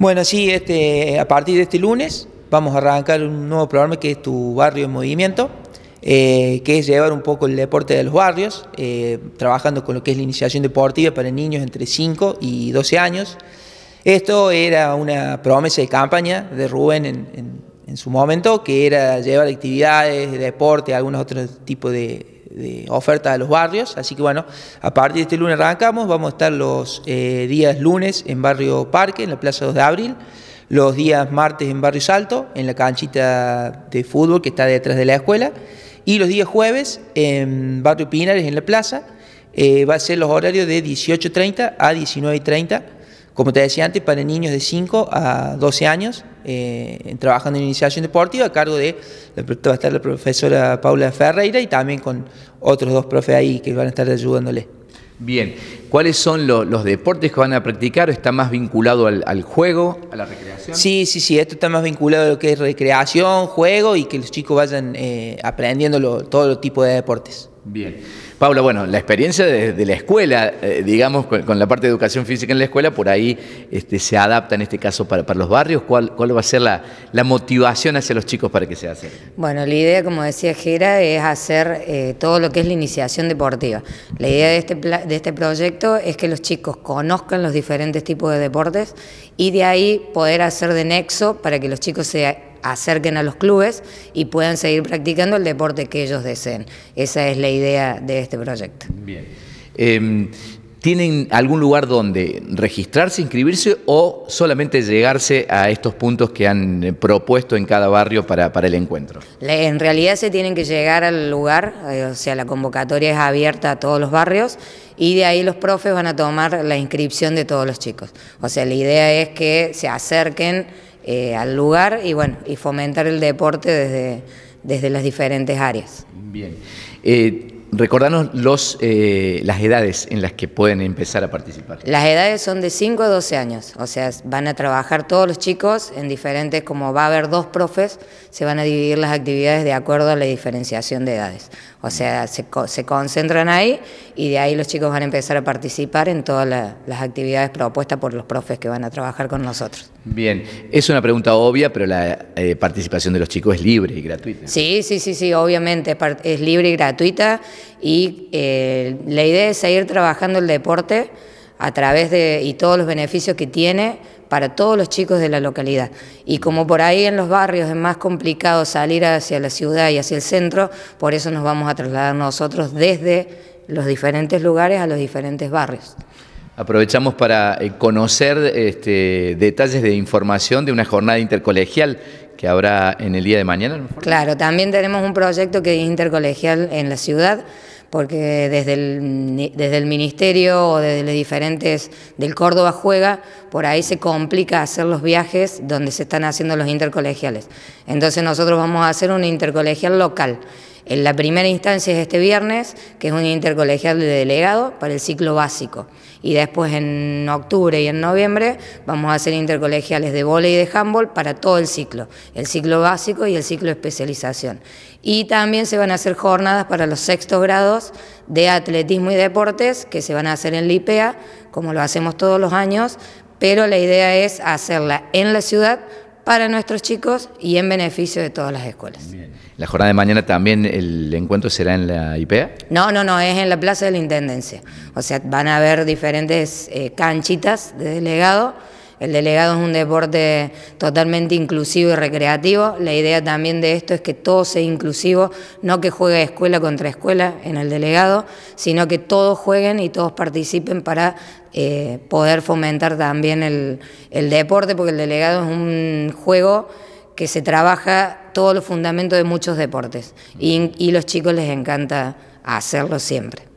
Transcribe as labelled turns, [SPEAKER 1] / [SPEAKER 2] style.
[SPEAKER 1] Bueno, sí, este, a partir de este lunes vamos a arrancar un nuevo programa que es Tu Barrio en Movimiento, eh, que es llevar un poco el deporte de los barrios, eh, trabajando con lo que es la iniciación deportiva para niños entre 5 y 12 años. Esto era una promesa de campaña de Rubén en, su momento, que era llevar actividades, de deporte, algunos otros tipos de de ofertas a los barrios. Así que bueno, a partir de este lunes arrancamos, vamos a estar los eh, días lunes en Barrio Parque, en la Plaza 2 de Abril, los días martes en Barrio Salto, en la canchita de fútbol que está detrás de la escuela, y los días jueves en Barrio Pinares, en la plaza. Eh, va a ser los horarios de 18.30 a 19.30 como te decía antes, para niños de 5 a 12 años, eh, trabajando en iniciación deportiva, a cargo de estar la profesora Paula Ferreira y también con otros dos profes ahí que van a estar ayudándole.
[SPEAKER 2] Bien, ¿cuáles son los, deportes que van a practicar? ¿Está más vinculado al, juego,
[SPEAKER 1] a la recreación? Sí, sí, sí, esto está más vinculado a lo que es recreación, juego y que los chicos vayan eh, aprendiendo todo tipo de deportes.
[SPEAKER 2] Bien. Paula, bueno, la experiencia de, la escuela, eh, digamos, con, la parte de educación física en la escuela, por ahí este, se adapta en este caso para, los barrios. ¿Cuál, ¿Cuál, va a ser la, motivación hacia los chicos para que se hacen?
[SPEAKER 3] Bueno, la idea, como decía Gera, es hacer eh, todo lo que es la iniciación deportiva. La idea de este, de este proyecto es que los chicos conozcan los diferentes tipos de deportes y de ahí poder hacer de nexo para que los chicos sean acerquen a los clubes y puedan seguir practicando el deporte que ellos deseen. Esa es la idea de este proyecto.
[SPEAKER 2] Bien. Em, ¿Tienen algún lugar donde registrarse, inscribirse o solamente llegarse a estos puntos que han eh, propuesto en cada barrio para, para el encuentro?
[SPEAKER 3] En realidad se tienen que llegar al lugar, eh, o sea, la convocatoria es abierta a todos los barrios y de ahí los profes van a tomar la inscripción de todos los chicos. O sea, la idea es que se acerquen eh, al lugar y bueno, y fomentar el deporte desde, desde las diferentes áreas.
[SPEAKER 2] Eh, Recordanos los, eh, las edades en las que pueden empezar a participar.
[SPEAKER 3] Las edades son de 5 a 12 años, o sea, van a trabajar todos los chicos en diferentes, como va a haber dos profes, se van a dividir las actividades de acuerdo a la diferenciación de edades. O sea, se, concentran ahí y de ahí los chicos van a empezar a participar en todas las actividades propuestas por los profes que van a trabajar con nosotros.
[SPEAKER 2] Bien, es una pregunta obvia, pero la eh, participación de los chicos es libre y gratuita.
[SPEAKER 3] Sí, sí, sí, sí, obviamente es libre y gratuita y eh, la idea es seguir trabajando el deporte a través de y todos los beneficios que tiene para todos los chicos de la localidad. Y como por ahí en los barrios es más complicado salir hacia la ciudad y hacia el centro, por eso nos vamos a trasladar nosotros desde los diferentes lugares a los diferentes barrios.
[SPEAKER 2] Aprovechamos para eh, conocer este, detalles de información de una jornada intercolegial que habrá en el día de mañana.
[SPEAKER 3] Claro, también tenemos un proyecto que es intercolegial en la ciudad, porque desde el, desde el ministerio o desde los diferentes del Córdoba Juega, por ahí se complica hacer los viajes donde se están haciendo los intercolegiales. Entonces nosotros vamos a hacer un intercolegial local en la primera instancia es este viernes, que es un intercolegial de delegado para el ciclo básico. Y después en octubre y en noviembre vamos a hacer intercolegiales de vóley y de handball para todo el ciclo, el ciclo básico y el ciclo de especialización. Y también se van a hacer jornadas para los sextos grados de atletismo y deportes que se van a hacer en Lipea, como lo hacemos todos los años, pero la idea es hacerla en la ciudad para nuestros chicos y en beneficio de todas las escuelas.
[SPEAKER 2] ¿La jornada de mañana también el encuentro será en la IPEA?
[SPEAKER 3] No, no, no, es en la Plaza de la Intendencia. O sea, van a haber diferentes eh, canchitas de delegado el delegado es un deporte totalmente inclusivo y recreativo. La idea también de esto es que todo sea inclusivo, no que juegue escuela contra escuela en el delegado, sino que todos jueguen y todos participen para eh, poder fomentar también el, deporte, porque el delegado es un juego que se trabaja todos los fundamentos de muchos deportes y, y los chicos les encanta hacerlo siempre.